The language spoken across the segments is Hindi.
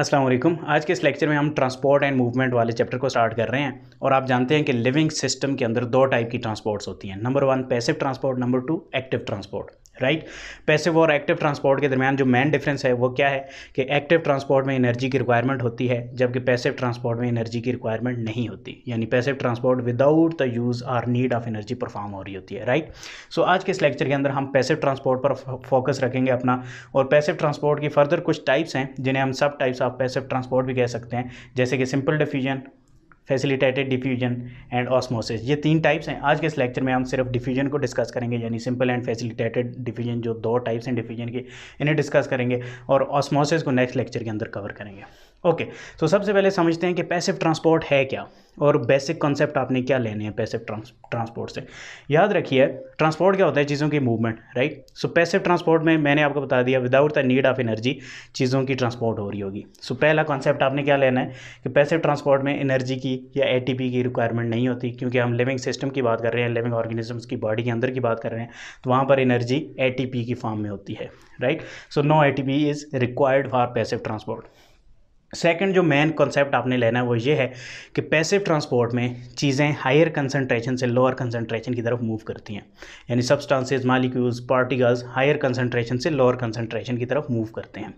असलम आज के इस लेक्चर में हम ट्रांसपोर्ट एंड मूवमेंट वाले चैप्टर को स्टार्ट कर रहे हैं और आप जानते हैं कि लिविंग सिस्टम के अंदर दो टाइप की ट्रांसपोर्ट्स होती हैं number one passive transport number two active transport right passive और एक्टिव ट्रांसपोर्ट के दरमियान जो मेन डिफरेंस है वो क्या है कि एक्टिव ट्रांसपोर्ट में एनर्जी की रिक्वायरमेंट होती है जबकि पैसिव ट्रांसपोर्ट में एनर्जी की रिक्वायरमेंट नहीं होती यानी passive transport without the use or need of energy perform हो रही होती है राइट सो so, आज के इस लेक्चर के अंदर हम पैसिव ट्रांसपोर्ट पर फोकस रखेंगे अपना और पैसिव ट्रांसपोर्ट की फर्दर कुछ टाइप्स हैं जिन्हें हम सब टाइप्स ऑफ पैसिव ट्रांसपोर्ट भी कह सकते हैं जैसे कि simple diffusion facilitated diffusion and osmosis ये तीन टाइप्स हैं आज के इस लेक्चर में हम सिर्फ डिफ्यूजन को डिस्कस करेंगे यानी सिंपल एंड फैसिलिटेटेड डिफ्यूजन जो दो टाइप्स हैं डिफ्यूजन के इन्हें डिस्कस करेंगे और ऑस्मोसिस को नेक्स्ट लेक्चर के अंदर कवर करेंगे ओके okay, तो so सबसे पहले समझते हैं कि पैसिव ट्रांसपोर्ट है क्या और बेसिक कॉन्सेप्ट आपने क्या लेने हैं पैसिव ट्रांसपोर्ट से याद रखिए ट्रांसपोर्ट क्या होता है चीज़ों की movement right so passive transport में मैंने आपको बता दिया without the need of energy चीज़ों की ट्रांसपोर्ट हो रही होगी सो so, पहला कॉन्सेप्ट आपने क्या लेना है कि पैसिव ट्रांसपोर्ट में एनर्जी की या ए की रिक्वायरमेंट नहीं होती क्योंकि हम लिविंग सिस्टम की बात कर रहे हैं लिविंग ऑर्गेनिजम्स की बॉडी के अंदर की बात कर रहे हैं तो वहाँ पर एनर्जी ए की फॉर्म में होती है right so no a is required for passive transport second जो मेन कॉन्सेप्ट आपने लेना है वो ये है कि पैसिव ट्रांसपोर्ट में चीज़ें हायर कंसनट्रेशन से लोअर कंसंट्रेशन की तरफ मूव करती हैं यानी substances molecules particles higher concentration से लोअर कंसनट्रेशन की तरफ मूव करते हैं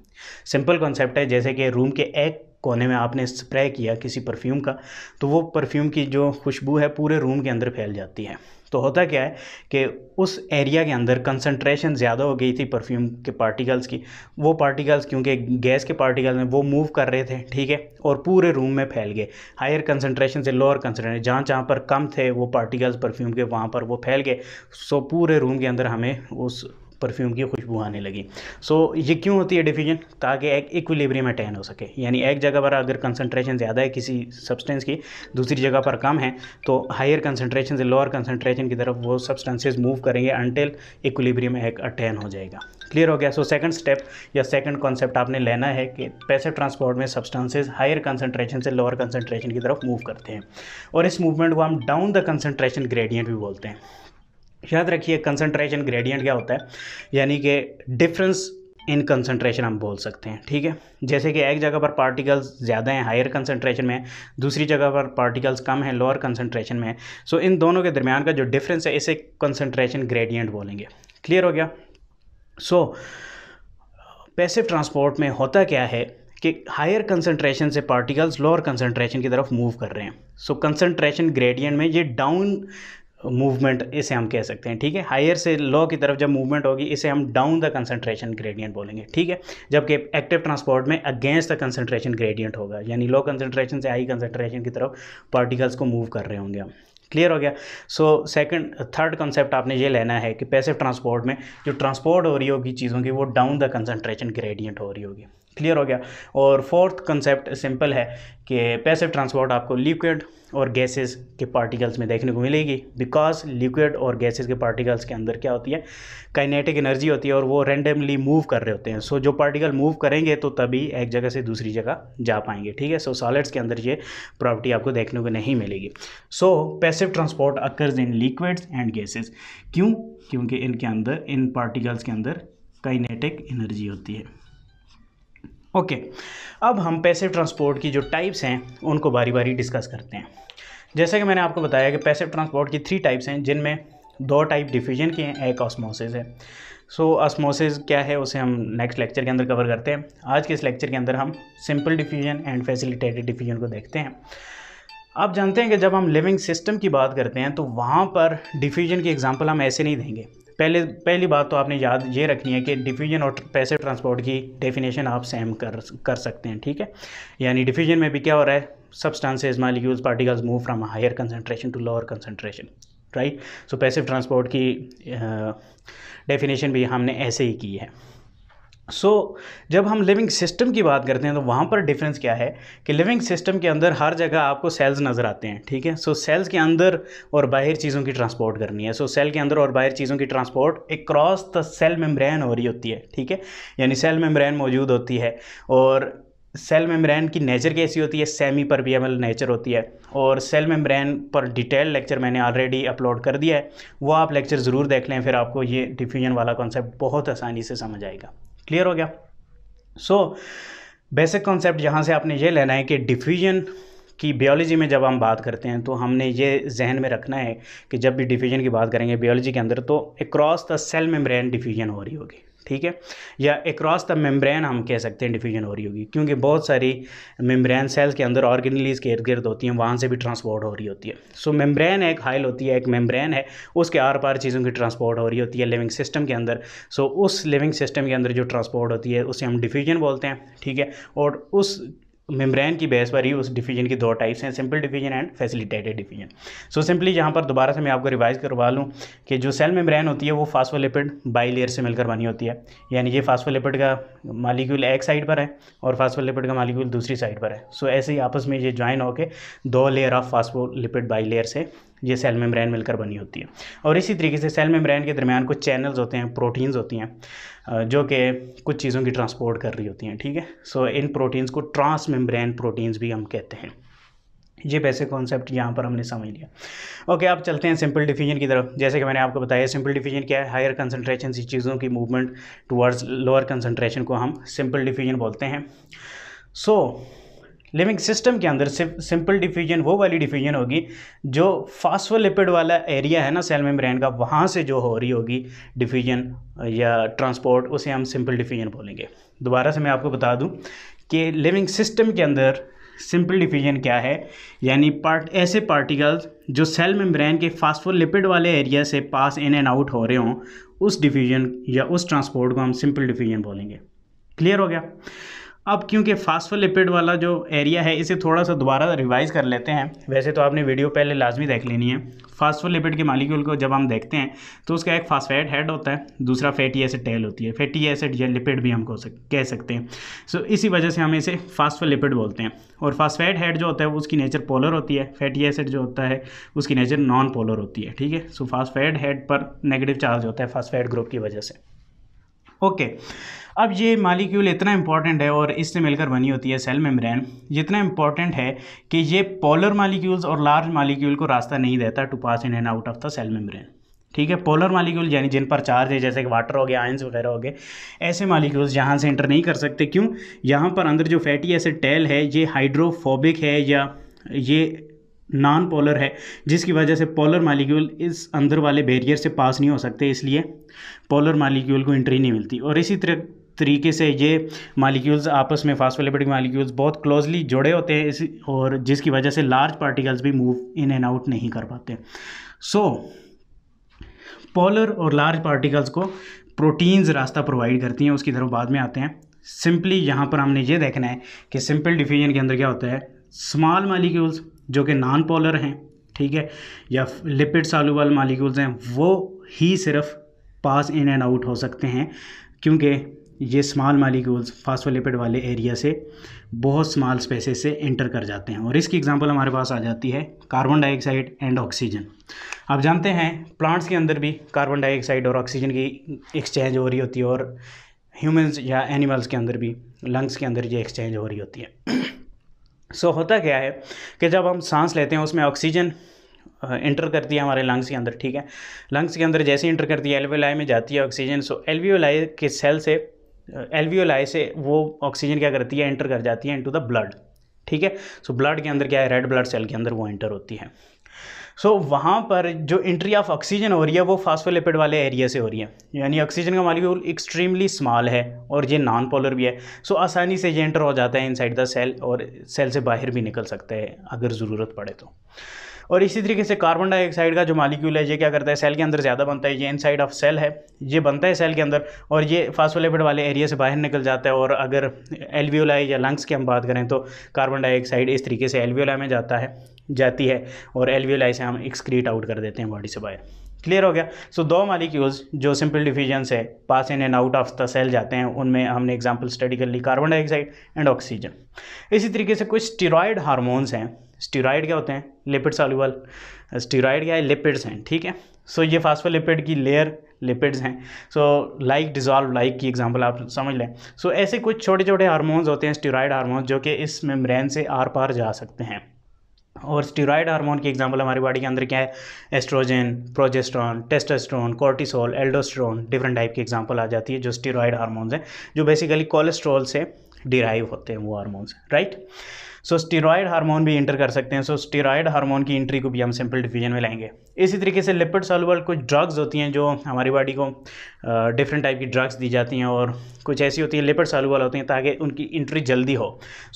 सिंपल कॉन्सेप्ट है जैसे कि रूम के एक कोने में आपने स्प्रे किया किसी परफ्यूम का तो वो परफ्यूम की जो खुशबू है पूरे रूम के अंदर फैल जाती है तो होता क्या है कि उस एरिया के अंदर कंसनट्रेशन ज़्यादा हो गई थी परफ्यूम के पार्टिकल्स की वो पार्टिकल्स क्योंकि गैस के पार्टिकल में वो मूव कर रहे थे ठीक है और पूरे रूम में फैल गए हायर कंसनट्रेशन से लोअर कंसनट्रेशन जहाँ जहाँ पर कम थे वो पार्टिकल्स परफ्यूम के वहाँ पर वो फैल गए सो पूरे रूम के अंदर हमें उस परफ्यूम की खुशबू आने लगी सो so, ये क्यों होती है डिफ्यूजन ताकि एक इक्विलिब्रियम अटैन हो सके यानी एक जगह पर अगर कंसनट्रेशन ज़्यादा है किसी सब्सटेंस की दूसरी जगह पर कम है तो हायर कंसनट्रेशन से लोअर कंसनट्रेशन की तरफ वो सब्सटेंसेज मूव करेंगे अनटिल इक्विलिब्रियम एक अटैन हो जाएगा क्लियर हो गया सो सेकंड स्टेप या सेकंड कॉन्सेप्ट आपने लेना है कि पैसे ट्रांसपोर्ट में सब्सटेंसेज हायर कंसनट्रेशन से लोअर कंसनट्रेशन की तरफ मूव करते हैं और इस मूवमेंट को हम डाउन द कंसनट्रेशन ग्रेडियंट भी बोलते हैं याद रखिए कंसनट्रेशन ग्रेडियंट क्या होता है यानी कि डिफरेंस इन कंसनट्रेशन हम बोल सकते हैं ठीक है जैसे कि एक जगह पर पार्टिकल्स ज़्यादा हैं हायर कंसनट्रेशन में दूसरी जगह पर पार्टिकल्स कम हैं लोअर कंसनट्रेशन में सो so, इन दोनों के दरमियान का जो डिफरेंस है इसे कंसनट्रेशन ग्रेडियंट बोलेंगे क्लियर हो गया सो पैसिव ट्रांसपोर्ट में होता क्या है कि हायर कंसनट्रेशन से पार्टिकल्स लोअर कंसनट्रेशन की तरफ मूव कर रहे हैं सो कंसनट्रेशन ग्रेडियंट में ये डाउन मूवमेंट इसे हम कह सकते हैं ठीक है हायर से लो की तरफ जब मूवमेंट होगी इसे हम डाउन द कंसंट्रेशन ग्रेडियंट बोलेंगे ठीक है जबकि एक्टिव ट्रांसपोर्ट में अगेंस्ट द कंसंट्रेशन ग्रेडियंट होगा यानी लो कंसंट्रेशन से हाई कंसंट्रेशन की तरफ पार्टिकल्स को मूव कर रहे होंगे हम क्लियर हो गया सो सेकंड थर्ड कंसेप्ट आपने ये लेना है कि पैसिव ट्रांसपोर्ट में जो ट्रांसपोर्ट हो रही होगी चीज़ों की वो डाउन द कंसंट्रेशन ग्रेडियंट हो रही होगी क्लियर हो गया और फोर्थ कंसेप्ट सिंपल है कि पैसिव ट्रांसपोर्ट आपको लिक्विड और गैसेस के पार्टिकल्स में देखने को मिलेगी बिकॉज लिक्विड और गैसेस के पार्टिकल्स के अंदर क्या होती है काइनेटिक एनर्जी होती है और वो रेंडमली मूव कर रहे होते हैं सो so, जो पार्टिकल मूव करेंगे तो तभी एक जगह से दूसरी जगह जा पाएंगे ठीक है सो so, सॉलिड्स के अंदर ये प्रॉपर्टी आपको देखने को नहीं मिलेगी so passive transport occurs in liquids and gases क्यों क्योंकि इनके अंदर इन पार्टिकल्स के अंदर काइनेटिक एनर्जी होती है ओके अब हम पैसे ट्रांसपोर्ट की जो टाइप्स हैं उनको बारी बारी डिस्कस करते हैं जैसे कि मैंने आपको बताया कि पैसे ट्रांसपोर्ट की थ्री टाइप्स हैं जिनमें दो टाइप डिफ्यूजन के हैं एक ऑस्मोसिस है सो so, ऑस्मोसिस क्या है उसे हम नेक्स्ट लेक्चर के अंदर कवर करते हैं आज के इस लेक्चर के अंदर हम simple diffusion and facilitated diffusion को देखते हैं आप जानते हैं कि जब हम लिविंग सिस्टम की बात करते हैं तो वहाँ पर डिफ्यूजन की एग्जांपल हम ऐसे नहीं देंगे पहले पहली बात तो आपने याद ये रखनी है कि डिफ्यूजन और पैसे ट्रांसपोर्ट की डेफिनेशन आप सेम कर कर सकते हैं ठीक है यानी डिफ्यूजन में भी क्या हो रहा है substances molecules particles move from higher concentration to lower concentration right so passive transport की डेफिनेशन uh, भी हमने ऐसे ही की है सो so, जब हम लिविंग सिस्टम की बात करते हैं तो वहाँ पर डिफरेंस क्या है कि लिविंग सिस्टम के अंदर हर जगह आपको सेल्स नज़र आते हैं ठीक है सो so, सेल्स के अंदर और बाहर चीज़ों की ट्रांसपोर्ट करनी है सो so, सेल के अंदर और बाहर चीज़ों की ट्रांसपोर्ट एक क्रॉस द सेल मेम्ब्रेन हो रही होती है ठीक है यानी सेल मेम्ब्रेन मौजूद होती है और सेल मेम्ब्रेन की नेचर कैसी होती है सेमी पर अमल नेचर होती है और सेल मेम्ब्रेन पर डिटेल लेक्चर मैंने ऑलरेडी अपलोड कर दिया है वो आप लेक्चर ज़रूर देख लें फिर आपको ये डिफ्यूजन वाला कॉन्सेप्ट बहुत आसानी से समझ आएगा क्लियर हो गया सो बेसिक कॉन्सेप्ट यहाँ से आपने ये लेना है कि डिफ्यूजन की बियोलॉजी में जब हम बात करते हैं तो हमने ये जहन में रखना है कि जब भी डिफ्यूजन की बात करेंगे बियोलॉजी के अंदर तो across the cell membrane diffusion हो रही होगी ठीक है या एक द मेम्ब्रेन हम कह सकते हैं डिफ्यूजन हो रही होगी क्योंकि बहुत सारी मेम्ब्रेन सेल्स के अंदर ऑर्गेनलीज के इर्द गिर्द होती हैं वहाँ से भी ट्रांसपोर्ट हो रही होती है सो so, मेम्ब्रेन एक हाइल होती है एक मेम्ब्रेन है उसके आर पार चीज़ों की ट्रांसपोर्ट हो रही होती है लिविंग सिस्टम के अंदर सो so, उस लिविंग सिस्टम के अंदर जो ट्रांसपोर्ट होती है उसे हम डिफ्यूजन बोलते हैं ठीक है और उस मेम्ब्रेन की बहस पर ही उस डिफीजन की दो टाइप्स हैं simple diffusion and facilitated diffusion so simply यहाँ पर दोबारा से मैं आपको रिवाइज करवा लूँ कि जो सेल मेम्ब्रेन होती है वो फास्फोलिपिड बाई लेयर से मिलकर बनी होती है यानी ये फास्फोलिपिड का मालिक्यूल एक साइड पर है और फास्फोलिपिड का मालिक्यूल दूसरी साइड पर है सो so, ऐसे ही आपस में ये ज्वाइन होकर दो layer of phospholipid bilayer से ये सेल मेम्ब्रेन मिलकर बनी होती है और इसी तरीके से सेल मेम्ब्रेन के दरमियान कुछ चैनल्स होते हैं प्रोटीन्स होती हैं जो कि कुछ चीज़ों की ट्रांसपोर्ट कर रही होती हैं ठीक है सो इन प्रोटीन्स को ट्रांस मेम्ब्रेन प्रोटीन्स भी हम कहते हैं ये वैसे कॉन्सेप्ट यहाँ पर हमने समझ लिया ओके आप चलते हैं सिंपल डिफ्यूजन की तरफ जैसे कि मैंने आपको बताया सिंपल डिफ्यूजन क्या है हायर कंसनट्रेशन सी चीज़ों की मूवमेंट टुवर्ड्स लोअर कंसनट्रेशन को हम सिंपल डिफ्यूजन बोलते हैं सो so, लिविंग सिस्टम के अंदर सिर्फ सिंपल डिफ्यूजन वो वाली डिफ्यूजन होगी जो फास्फोलिपिड वाला एरिया है ना सेल मेम्ब्रेन का वहाँ से जो हो रही होगी डिफ्यूजन या ट्रांसपोर्ट उसे हम सिंपल डिफ्यूजन बोलेंगे दोबारा से मैं आपको बता दूँ कि लिविंग सिस्टम के अंदर सिंपल डिफ्यूजन क्या है यानी पार्ट ऐसे पार्टिकल्स जो सेल मेम्ब्रेन के फास्फोलिपिड वाले एरिया से पास इन एंड आउट हो रहे हों उस डिफ्यूजन या उस ट्रांसपोर्ट को हम सिंपल डिफ्यूजन बोलेंगे क्लियर हो गया अब क्योंकि फास्फोलिपिड वाला जो एरिया है इसे थोड़ा सा दोबारा रिवाइज़ कर लेते हैं वैसे तो आपने वीडियो पहले लाजमी देख लेनी है फास्फोलिपिड के मालिक्यूल को जब हम देखते हैं तो उसका एक फास्फेट हेड होता है दूसरा फैटी एसिड टेल होती है फैटी एसिड या लिपिड भी हम कह सकते हैं सो इसी वजह से हम इसे फास्फोलिपिड बोलते हैं और फास्फेट हेड जो होता है उसकी नेचर पोलर होती है फैटी एसिड जो होता है उसकी नेचर नॉन पोलर होती है ठीक है सो फास्फेट हेड पर नेगेटिव चार्ज होता है फास्फेट ग्रुप की वजह से ओके अब ये मालिक्यूल इतना इंपॉर्टेंट है और इससे मिलकर बनी होती है सेल मेम्ब्रेन जितना इंपॉर्टेंट है कि ये पोलर मालिक्यूल्स और लार्ज मालिक्यूल को रास्ता नहीं देता to pass in and out of the cell membrane ठीक है पोलर मालिक्यूल यानी जिन पर चार्ज है जैसे कि वाटर हो गया आयंस वगैरह हो गए ऐसे मालिक्यूल्स यहाँ से एंटर नहीं कर सकते क्यों यहाँ पर अंदर जो फैटी एसिड टेल है ये हाइड्रोफोबिक है या ये नॉन पोलर है जिसकी वजह से पोलर मालिक्यूल इस अंदर वाले बैरियर से पास नहीं हो सकते इसलिए पोलर मालिक्यूल को एंट्री नहीं मिलती और इसी तरह तरीके से ये मालिक्यूल्स आपस में फास्फोलिपिडिक मालिक्यूल्स बहुत क्लोजली जुड़े होते हैं इसी और जिसकी वजह से लार्ज पार्टिकल्स भी मूव इन एंड आउट नहीं कर पाते सो so, पोलर और लार्ज पार्टिकल्स को प्रोटीन्स रास्ता प्रोवाइड करती हैं उसकी तरफ बाद में आते हैं सिंपली यहाँ पर हमने ये देखना है कि सिंपल डिफ्यूजन के अंदर क्या होता है स्मॉल मालिक्यूल्स जो कि नॉन पोलर हैं ठीक है या लिपिड सालूबल मालिक्यूल्स हैं वो ही सिर्फ पास इन एंड आउट हो सकते हैं क्योंकि ये स्मॉल मालिक्यूल्स फास्फोलिपिड वाले एरिया से बहुत स्मॉल स्पेसेस से एंटर कर जाते हैं और इसकी एग्जांपल हमारे पास आ जाती है कार्बन डाइऑक्साइड एंड ऑक्सीजन आप जानते हैं प्लांट्स के अंदर भी कार्बन डाइऑक्साइड और ऑक्सीजन की एक्सचेंज हो रही होती है और ह्यूमंस या एनिमल्स के अंदर भी लंग्स के अंदर ये एक्सचेंज हो रही होती है सो so, होता क्या है कि जब हम सांस लेते हैं उसमें ऑक्सीजन इंटर uh, करती है हमारे लंग्स के अंदर ठीक है लंग्स के अंदर जैसे इंटर करती है एल में जाती है ऑक्सीजन सो एल के सेल से एल uh, से वो ऑक्सीजन क्या करती है इंटर कर जाती है इनटू द ब्लड ठीक है सो ब्लड के अंदर क्या है रेड ब्लड सेल के अंदर वो इंटर होती है सो so, वहाँ पर जो एंट्री ऑफ ऑक्सीजन हो रही है वो फास्फोलिपिड वाले एरिया से हो रही है यानी ऑक्सीजन का मालिक्यूल एक्सट्रीमली स्मॉल है और ये नॉन पोलर भी है सो so, आसानी से ये एंटर हो जाता है इनसाइड द सेल और सेल से बाहर भी निकल सकता है अगर ज़रूरत पड़े तो और इसी तरीके से कार्बन डाइऑक्साइड का जो मालिक्यूल है ये क्या करता है सेल के अंदर ज़्यादा बनता है ये साइड ऑफ सेल है ये बनता है सेल के अंदर और ये फास्फोलिपिड वाले एरिया से बाहर निकल जाता है और अगर एलवीओलाई या लंग्स की हम बात करें तो कार्बन डाइऑक्साइड इस तरीके से एलवीओलाई में जाता है जाती है और एलवियोलाई से हम एक्सक्रीट आउट कर देते हैं बॉडी से बाहर क्लियर हो गया सो so, दो मालिक्यूल्स जो सिंपल डिफ्यूजन से pass in and out of the cell जाते हैं उनमें हमने एग्जांपल स्टडी कर ली कार्बन डाइऑक्साइड एंड ऑक्सीजन इसी तरीके से कुछ स्टीरॉयड हार्मोन्स हैं स्टीरॉयड क्या होते हैं लिपिड सॉल्यूबल स्टीरॉयड क्या है लिपिड्स हैं ठीक है सो so, ये फास्फोलिपिड की लेयर लिपिड्स हैं सो लाइक डिजॉल्व लाइक की एग्जाम्पल आप समझ लें सो so, ऐसे कुछ छोटे छोटे हारमोन्स होते हैं स्टीरॉयड हारमोन्स जो कि इस मेम्ब्रेन से आर पार जा सकते हैं और स्टीरॉयड हार्मोन की एग्जांपल हमारी बॉडी के अंदर क्या है oestrogen progesterone testosterone cortisol aldosterone different type की एग्जांपल आ जाती है जो स्टीरॉयड हार्मोन्स हैं जो बेसिकली कोलेस्ट्रॉल से डिराइव होते हैं वो hormones right so steroid hormone भी इंटर कर सकते हैं सो स्टीरॉयड हार्मोन की एंट्री को भी हम सिंपल डिफ्यूजन में लाएंगे इसी तरीके से लिपिड सॉल्युबल कुछ ड्रग्स होती हैं जो हमारी बॉडी को डिफरेंट टाइप की ड्रग्स दी जाती हैं और कुछ ऐसी होती हैं लिपिड सॉल्युबल होती हैं ताकि उनकी एंट्री जल्दी हो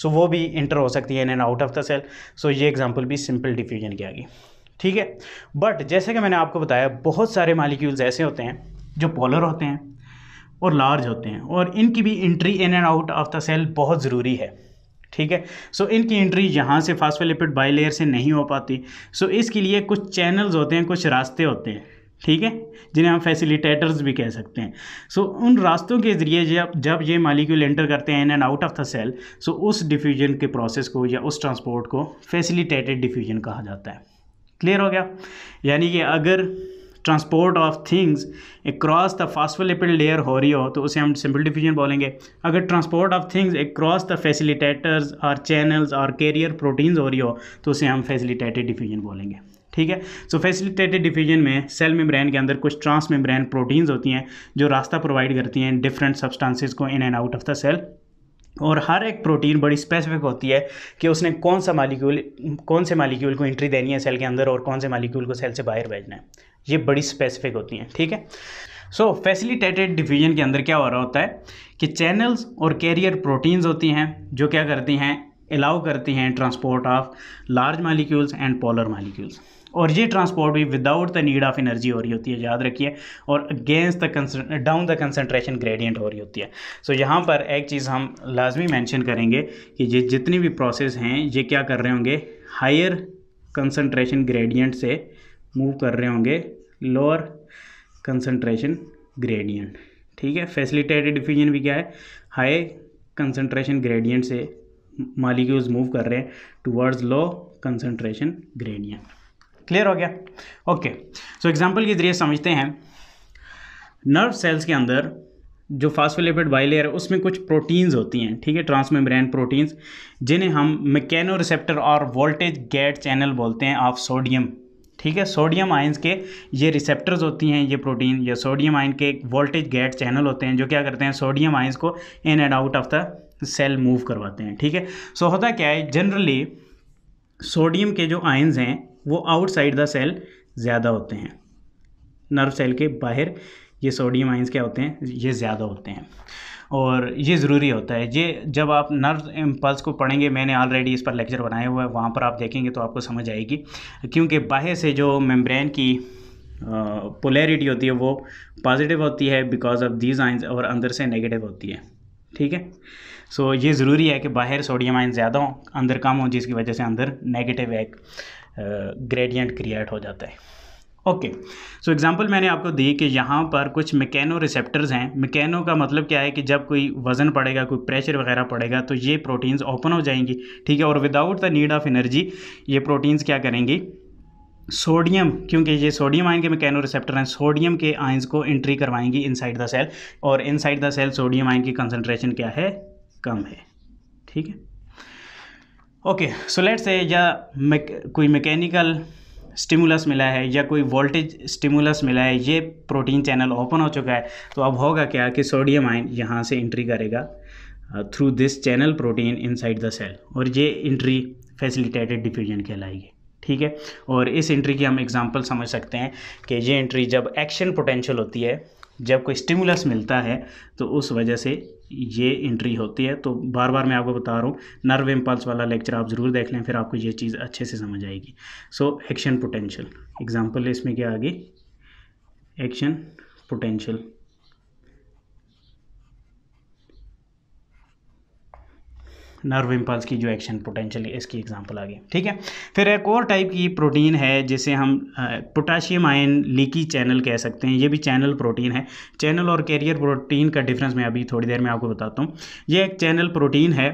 सो so, वो भी इंटर हो सकती है in and out of the cell so ये एग्जाम्पल भी सिंपल डिफ्यूजन की आ गई ठीक है बट जैसे कि मैंने आपको बताया बहुत सारे मालिक्यूल्स ऐसे होते हैं जो पोलर होते हैं और लार्ज होते हैं और इनकी भी entry in and out of the cell बहुत ज़रूरी है ठीक है सो इनकी एंट्री यहाँ से फास्फोलिपिड लेयर से नहीं हो पाती सो इसके लिए कुछ चैनल्स होते हैं कुछ रास्ते होते हैं ठीक है जिन्हें हम फैसिलिटेटर्स भी कह सकते हैं सो so, उन रास्तों के ज़रिए जब जब ये मालिक्यूल एंटर करते हैं in and out of the cell so उस डिफ्यूजन के प्रोसेस को या उस ट्रांसपोर्ट को फैसिलिटेटेड डिफ्यूजन कहा जाता है क्लियर हो गया यानी कि अगर transport of things across the phospholipid layer हो रही हो तो उसे हम सिंपल डिफ्यूजन बोलेंगे अगर transport of things across the facilitators और चैनल्स और कैरियर प्रोटीन्स हो रही हो तो उसे हम फैसिलिटेटेड डिफ्यूजन बोलेंगे ठीक है सो फैसिलिटेटेड डिफ्यूजन में सेल मेम्ब्रेन के अंदर कुछ ट्रांस मेम्ब्रेन प्रोटीन्स होती हैं जो रास्ता प्रोवाइड करती हैं डिफरेंट सब्सटेंसेस को in and out of the cell और हर एक प्रोटीन बड़ी स्पेसिफिक होती है कि उसने कौन सा मालिक्यूल कौन से मालिक्यूल को एंट्री देनी है सेल के अंदर और कौन से मालिक्यूल को सेल से बाहर भेजना है ये बड़ी स्पेसिफिक होती हैं ठीक है सो फैसिलिटेटेड डिफ्यूजन के अंदर क्या हो रहा होता है कि चैनल्स और कैरियर प्रोटीन्स होती हैं जो क्या करती हैं अलाउ करते हैं transport of large molecules and polar molecules और ये ट्रांसपोर्ट भी without the need of energy हो रही होती है याद रखिए और against the down the concentration gradient हो रही होती है सो so, यहाँ पर एक चीज़ हम लाजमी मैंशन करेंगे कि ये जितनी भी प्रोसेस हैं ये क्या कर रहे होंगे हायर कंसनट्रेशन ग्रेडियंट से मूव कर रहे होंगे लोअर कंसनट्रेशन ग्रेडियंट ठीक है फैसिलिटेटेड डिफ्यूजन भी क्या है हाई कंसनट्रेशन ग्रेडियंट से मालिक्यूल्स मूव कर रहे हैं towards low concentration gradient clear हो गया ओके सो एग्जाम्पल के जरिए समझते हैं नर्व सेल्स के अंदर जो फास्फोलिपिड बाइलेयर है उसमें कुछ प्रोटीन्स होती हैं ठीक है ट्रांसमेम्ब्रेन प्रोटीन्स जिन्हें हम मैकेनो रिसेप्टर और वोल्टेज गेट चैनल बोलते हैं ऑफ सोडियम ठीक है सोडियम आइन्स के ये रिसेप्टर्स होती हैं ये प्रोटीन या सोडियम आइन के एक वोल्टेज गेट चैनल होते हैं जो क्या करते हैं सोडियम आइंस को in and out of the cell move करवाते हैं ठीक है सो होता क्या है जनरली सोडियम के जो आयन्स हैं वो आउटसाइड द सेल ज़्यादा होते हैं नर्व सेल के बाहर ये सोडियम आइंस क्या होते हैं ये ज़्यादा होते हैं और ये ज़रूरी होता है ये जब आप नर्व इम्पल्स को पढ़ेंगे मैंने ऑलरेडी इस पर लेक्चर बनाया हुआ है वहाँ पर आप देखेंगे तो आपको समझ आएगी क्योंकि बाहर से जो मेम्ब्रेन की पोलैरिटी होती है वो पॉजिटिव होती है बिकॉज ऑफ दीज आइंस और अंदर से नेगेटिव होती है ठीक है सो ये ज़रूरी है कि बाहर सोडियम आयन ज़्यादा हो अंदर कम हो जिसकी वजह से अंदर नेगेटिव एक ग्रेडियंट क्रिएट हो जाता है ओके सो एग्जांपल मैंने आपको दी कि यहाँ पर कुछ मैकेनो रिसेप्टर्स हैं मैकेनो का मतलब क्या है कि जब कोई वजन पड़ेगा कोई प्रेशर वगैरह पड़ेगा तो ये प्रोटीन्स ओपन हो जाएंगी ठीक है और without the need of energy ये प्रोटीन्स क्या करेंगी सोडियम क्योंकि ये सोडियम आयन के मैकेनो रिसेप्टर हैं सोडियम के आयंस को एंट्री करवाएंगी इनसाइड द सेल और inside the cell sodium ion की कंसनट्रेशन क्या है कम है ठीक है ओके सो लेट्स से या कोई मैकेनिकल स्टिमुलस मिला है या कोई वोल्टेज स्टिमुलस मिला है ये प्रोटीन चैनल ओपन हो चुका है तो अब होगा क्या कि सोडियम आयन यहाँ से एंट्री करेगा through this channel protein inside the cell और ये एंट्री फैसिलिटेटेड डिफ्यूजन कहलाएगी ठीक है और इस एंट्री की हम एग्जांपल समझ सकते हैं कि ये एंट्री जब एक्शन पोटेंशियल होती है जब कोई स्टिमुलस मिलता है तो उस वजह से ये एंट्री होती है तो बार बार मैं आपको बता रहा हूँ नर्व इम्पल्स वाला लेक्चर आप ज़रूर देख लें फिर आपको ये चीज़ अच्छे से समझ आएगी सो एक्शन पोटेंशियल एग्जाम्पल इसमें क्या आ गई एक्शन पोटेंशियल नर्व इम्पल्स की जो एक्शन पोटेंशियली इसकी एग्जांपल आ गई ठीक है फिर एक और टाइप की प्रोटीन है जिसे हम पोटाशियम आयन लीकी चैनल कह सकते हैं ये भी चैनल प्रोटीन है चैनल और कैरियर प्रोटीन का डिफरेंस मैं अभी थोड़ी देर में आपको बताता हूँ ये एक चैनल प्रोटीन है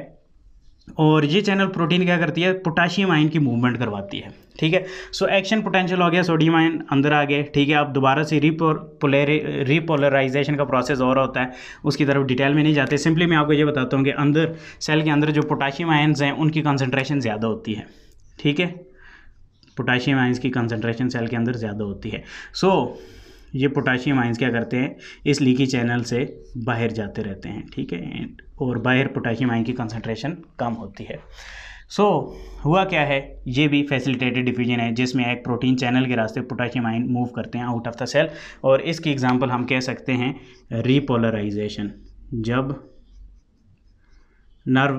और ये चैनल प्रोटीन क्या करती है पोटाशियम आयन की मूवमेंट करवाती है ठीक है सो एक्शन पोटेंशियल हो गया सोडियम आयन अंदर आ गए ठीक है आप दोबारा से रिपोलरी रिपोलराइजेशन का प्रोसेस और होता है उसकी तरफ डिटेल में नहीं जाते सिंपली मैं आपको ये बताता हूँ कि अंदर सेल के अंदर जो पोटाशियम आयन्स हैं उनकी कंसनट्रेशन ज़्यादा होती है ठीक है पोटाशियम आयन्स की कंसनट्रेशन सेल के अंदर ज़्यादा होती है सो so, ये पोटाशियम आइंस क्या करते हैं इस लीकी चैनल से बाहर जाते रहते हैं ठीक है और बाहर पोटाशियम आइन की कंसनट्रेशन कम होती है सो so, हुआ क्या है ये भी फैसिलिटेटेड डिफ्यूजन है जिसमें एक प्रोटीन चैनल के रास्ते पोटाशियम आइन मूव करते हैं आउट ऑफ द सेल और इसकी एग्जांपल हम कह सकते हैं रीपोलराइजेशन जब नर्व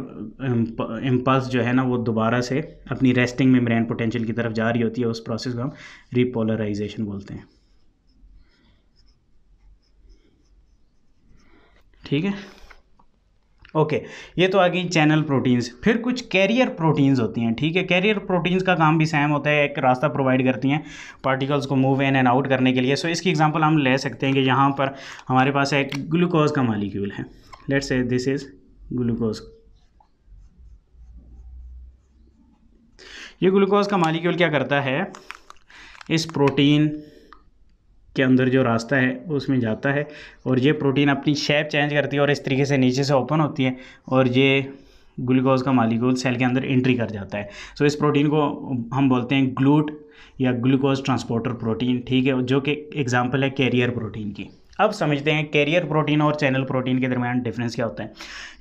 इम्पल्स um, जो है ना वो दोबारा से अपनी रेस्टिंग मेम्ब्रेन पोटेंशियल की तरफ जा रही होती है उस प्रोसेस को हम रीपोलराइजेशन बोलते हैं ठीक है ओके ये तो आ गई चैनल प्रोटीन्स फिर कुछ कैरियर प्रोटीन्स होती हैं ठीक है कैरियर प्रोटीन्स का काम भी सेम होता है एक रास्ता प्रोवाइड करती हैं पार्टिकल्स को मूव इन एंड आउट करने के लिए सो इसकी एग्जांपल हम ले सकते हैं कि यहाँ पर हमारे पास एक ग्लूकोज का मालिक्यूल है let's say this is glucose ये ग्लूकोज का मालिक्यूल क्या करता है इस प्रोटीन के अंदर जो रास्ता है उसमें जाता है और ये प्रोटीन अपनी शेप चेंज करती है और इस तरीके से नीचे से ओपन होती है और ये ग्लूकोज का मालिकोल सेल के अंदर एंट्री कर जाता है सो इस प्रोटीन को हम बोलते हैं ग्लूट या ग्लूकोज ट्रांसपोर्टर प्रोटीन ठीक है जो कि एग्जाम्पल है कैरियर प्रोटीन की अब समझते हैं कैरियर प्रोटीन और चैनल प्रोटीन के दरमियान डिफरेंस क्या होता है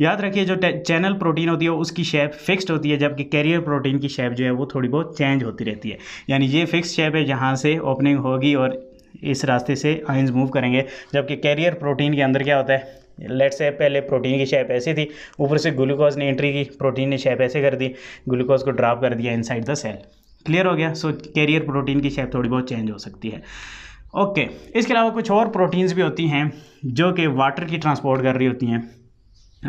याद रखिए जो चैनल प्रोटीन होती है उसकी शेप फिक्स्ड होती है जबकि कैरियर प्रोटीन की शेप जो है वो थोड़ी बहुत चेंज होती रहती है यानी ये फिक्स शेप है जहाँ से ओपनिंग होगी और इस रास्ते से आइंस मूव करेंगे जबकि कैरियर प्रोटीन के अंदर क्या होता है लेट से पहले प्रोटीन की शेप ऐसी थी ऊपर से ग्लूकोज ने एंट्री की प्रोटीन ने शेप ऐसे कर दी ग्लूकोज को ड्रॉप कर दिया इनसाइड द सेल क्लियर हो गया सो कैरियर प्रोटीन की शेप थोड़ी बहुत चेंज हो सकती है ओके okay. इसके अलावा कुछ और प्रोटीन्स भी होती हैं जो कि वाटर की ट्रांसपोर्ट कर रही होती हैं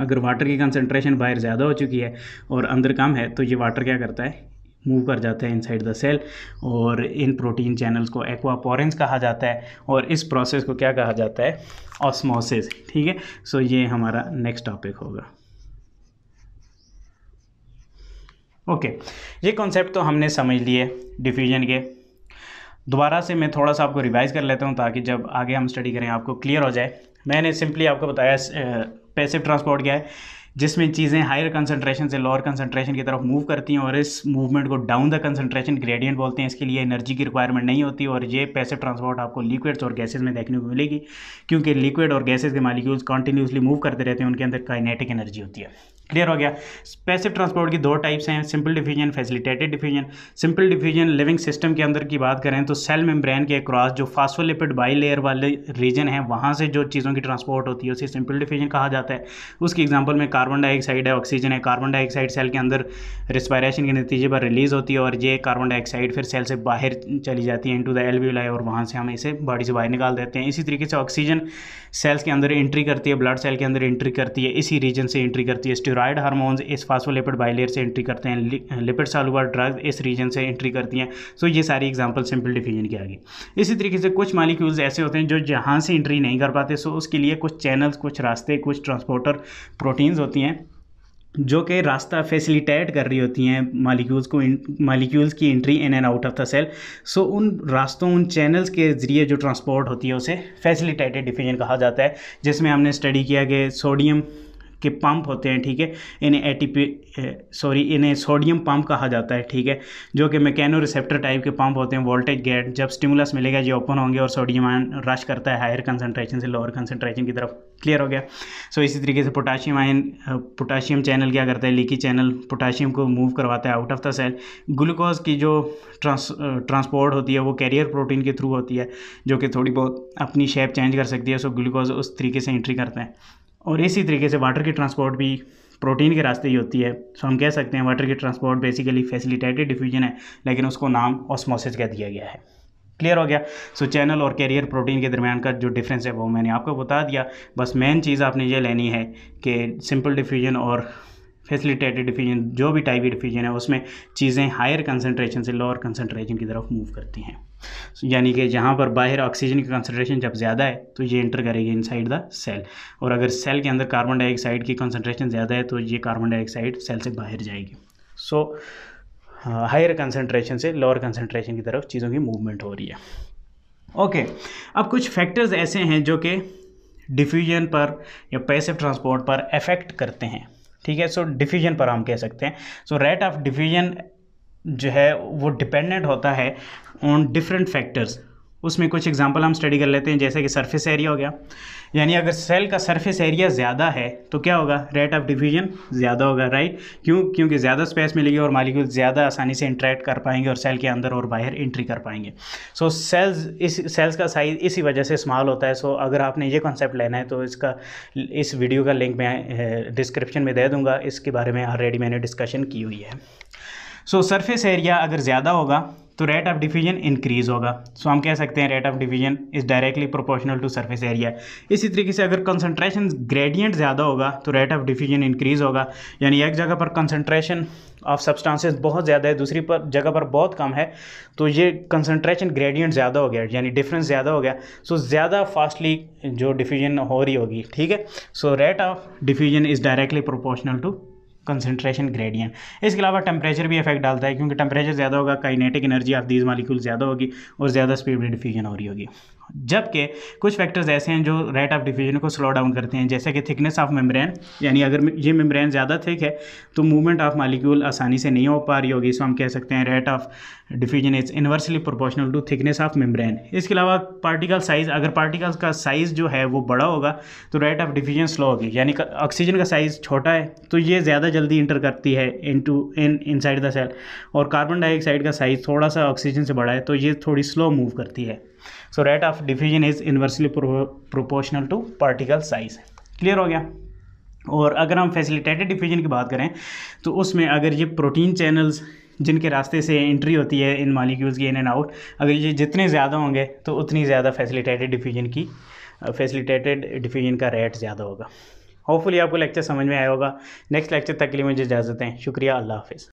अगर वाटर की कंसनट्रेशन बाहर ज़्यादा हो चुकी है और अंदर कम है तो ये वाटर क्या करता है मूव कर जाते हैं इनसाइड द सेल और इन प्रोटीन चैनल्स को एक्वापोरेंस कहा जाता है और इस प्रोसेस को क्या कहा जाता है ऑस्मोसिस ठीक है सो ये हमारा नेक्स्ट टॉपिक होगा ओके okay, ये कॉन्सेप्ट तो हमने समझ लिए डिफ्यूजन के दोबारा से मैं थोड़ा सा आपको रिवाइज़ कर लेता हूँ ताकि जब आगे हम स्टडी करें आपको क्लियर हो जाए मैंने सिंपली आपको बताया पैसिव ट्रांसपोर्ट क्या है जिसमें चीज़ें हायर कंसनट्रेशन से लोअर कंसनट्रेशन की तरफ मूव करती हैं और इस मूवमेंट को डाउन द कंसनट्रेशन ग्रेडियंट बोलते हैं इसके लिए एनर्जी की रिक्वायरमेंट नहीं होती और ये पैसे ट्रांसपोर्ट आपको लिक्विड्स और गैसेज में देखने को मिलेगी क्योंकि लिक्विड और गैसेज के मालिक्यूल्स कंटिन्यूसली मूव करते रहते हैं उनके अंदर काइनेटिक एनर्जी होती है क्लियर हो गया पैसिव ट्रांसपोर्ट की दो टाइप्स हैं simple diffusion facilitated diffusion simple diffusion living system के अंदर की बात करें तो सेल मेम्ब्रेन के अक्रॉस जो फास्फोलिपिड बाई लेयर वाले रीजन है वहाँ से जो चीज़ों की ट्रांसपोर्ट होती है उसे सिंपल डिफ्यूजन कहा जाता है उसकी एग्जाम्पल में कार्बन डाइऑक्साइड है ऑक्सीजन है कार्बन डाइऑक्साइड सेल के अंदर रिस्पायरेशन के नतीजे पर रिलीज़ होती है और ये कार्बन डाइऑक्साइड फिर सेल से बाहर चली जाती है इन टू द एलवीलाई और वहाँ से हम इसे बॉडी से बाहर निकाल देते हैं इसी तरीके से ऑक्सीजन सेल्स के अंदर एंट्री करती है ब्लड सेल के अंदर एंट्री करती है इसी रीजन से एंट्री करती है थायराइड हार्मोन्स इस फास्फोलिपिड बाइलेयर से एंट्री करते हैं लिपिड सालुवर ड्रग्स इस रीजन से एंट्री करती हैं सो ये सारी एग्जाम्पल सिंपल डिफ्यूजन की आ गई इसी तरीके से कुछ मालिक्यूल्स ऐसे होते हैं जो जहाँ से एंट्री नहीं कर पाते सो उसके लिए कुछ चैनल्स कुछ रास्ते कुछ ट्रांसपोर्टर प्रोटीन्स होती हैं जो कि रास्ता फैसिलिटेट कर रही होती हैं मालिक्यूल्स को मालिक्यूल्स की entry in and out of the cell so उन रास्तों उन चैनल्स के ज़रिए जो ट्रांसपोर्ट होती है उसे फैसिलिटेटेड डिफ्यूजन कहा जाता है जिसमें हमने स्टडी किया कि सोडियम के पंप होते हैं ठीक है इन्हें एटीपी सॉरी इन्हें सोडियम पंप कहा जाता है ठीक है जो कि मैकेनो रिसेप्टर टाइप के पंप होते हैं वोल्टेज गेट जब स्टिमुलस मिलेगा ये ओपन होंगे और सोडियम आयन रश करता है हायर कंसनट्रेशन से लोअर कंसनट्रेशन की तरफ क्लियर हो गया सो so, इसी तरीके से पोटाशियम आयन पोटाशियम चैनल क्या करता है लीकी चैनल पोटाशियम को मूव करवाता है out of the cell glucose की जो ट्रांस ट्रांसपोर्ट होती है वो कैरियर प्रोटीन के थ्रू होती है जो कि थोड़ी बहुत अपनी शेप चेंज कर सकती है सो ग्लूकोज उस तरीके से एंट्री करते हैं और इसी तरीके से वाटर की ट्रांसपोर्ट भी प्रोटीन के रास्ते ही होती है सो हम कह सकते हैं वाटर की ट्रांसपोर्ट बेसिकली फैसिलिटेटेड डिफ्यूजन है लेकिन उसको नाम ऑस्मोसिस का दिया गया है क्लियर हो गया सो so, चैनल और कैरियर प्रोटीन के दरमियान का जो डिफरेंस है वो मैंने आपको बता दिया बस मेन चीज़ आपने ये लेनी है कि सिंपल डिफ्यूजन और फैसिलिटेटेड डिफ्यूजन जो भी टाइप की डिफ्यूजन है उसमें चीज़ें हायर कंसनट्रेशन से लोअर कंसनट्रेशन की तरफ मूव करती हैं यानी कि जहाँ पर बाहर ऑक्सीजन की कंसनट्रेशन जब ज़्यादा है तो ये इंटर करेगी इनसाइड द सेल और अगर सेल के अंदर कार्बन डाइऑक्साइड की कंसनट्रेशन ज़्यादा है तो ये कार्बन डाइऑक्साइड सेल से बाहर जाएगी सो हायर कंसनट्रेशन से लोअर कंसनट्रेशन की तरफ चीज़ों की मूवमेंट हो रही है ओके okay, अब कुछ फैक्टर्स ऐसे हैं जो कि डिफ्यूजन पर या पैसिव ट्रांसपोर्ट पर अफेक्ट करते हैं ठीक है सो so, डिफ्यूजन पर हम कह सकते हैं सो रेट ऑफ डिफ्यूजन जो है वो डिपेंडेंट होता है ऑन डिफरेंट फैक्टर्स उसमें कुछ एग्जांपल हम स्टडी कर लेते हैं जैसे कि सरफेस एरिया हो गया यानी अगर सेल का सरफेस एरिया ज़्यादा है तो क्या होगा रेट ऑफ डिवीजन ज़्यादा होगा राइट क्यों क्योंकि ज़्यादा स्पेस मिलेगी और मालिक्यूल ज़्यादा आसानी से इंट्रैक्ट कर पाएंगे और सेल के अंदर और बाहर एंट्री कर पाएंगे सो so, सेल्स इस सेल्स का साइज़ इसी वजह से स्मॉल होता है सो so, अगर आपने ये कॉन्सेप्ट लेना है तो इसका इस वीडियो का लिंक मैं डिस्क्रिप्शन eh, में दे दूँगा इसके बारे में ऑलरेडी मैंने डिस्कशन की हुई है सो सरफेस एरिया अगर ज़्यादा होगा तो रेट ऑफ डिफ्यूजन इंक्रीज़ होगा सो so, हम कह सकते हैं rate of diffusion is directly proportional to surface area इसी तरीके से अगर कंसनट्रेशन ग्रेडियंट ज़्यादा होगा तो रेट ऑफ डिफ्यूजन इंक्रीज़ होगा यानी एक जगह पर कंसनट्रेशन ऑफ सब्सटेंसेस बहुत ज़्यादा है दूसरी पर जगह पर बहुत कम है तो ये कंसनट्रेशन ग्रेडियंट ज़्यादा हो गया यानी डिफरेंस ज़्यादा हो गया सो so, ज़्यादा फास्टली जो डिफ्यूजन हो रही होगी ठीक है so rate of diffusion is directly proportional to concentration gradient इसके अलावा टेम्परेचर भी इफेक्ट डालता है क्योंकि टेम्परेचर ज़्यादा होगा kinetic energy of these molecule ज़्यादा होगी और ज़्यादा स्पीड में डिफ्यूजन हो रही होगी जबकि कुछ फैक्टर्स ऐसे हैं जो रेट ऑफ डिफ्यूजन को स्लो डाउन करते हैं जैसे कि थिकनेस ऑफ मेम्ब्रेन यानी अगर ये मेम्ब्रेन ज़्यादा थिक है तो मूवमेंट ऑफ मालिक्यूल आसानी से नहीं हो पा रही होगी इसको हम कह सकते हैं rate of diffusion is inversely proportional to thickness of membrane इसके अलावा पार्टिकल साइज़ अगर पार्टिकल्स का साइज़ जो है वो बड़ा होगा तो रेट ऑफ डिफ्यूजन स्लो होगी यानी ऑक्सीजन का साइज़ छोटा है तो ये ज़्यादा जल्दी इंटर करती है into in inside the cell और कार्बन डाइऑक्साइड का साइज़ थोड़ा सा ऑक्सीजन से बड़ा है तो ये थोड़ी स्लो मूव करती है so rate of diffusion is inversely proportional to particle size clear हो गया और अगर हम फैसिलिटेटेड डिफ्यूजन की बात करें तो उसमें अगर ये प्रोटीन चैनल्स जिनके रास्ते से एंट्री होती है इन मालिक्यूल्स की इन एंड आउट अगर ये जितने ज़्यादा होंगे तो उतनी ज़्यादा फैसिलिटेटेड डिफ्यूजन की फैसिलिटेटेड डिफ्यूजन का रेट ज़्यादा होगा होपफुली आपको लेक्चर समझ में आया होगा नेक्स्ट लेक्चर तक के लिए मुझे इजाज़त दें शुक्रिया अल्लाह हाफिज़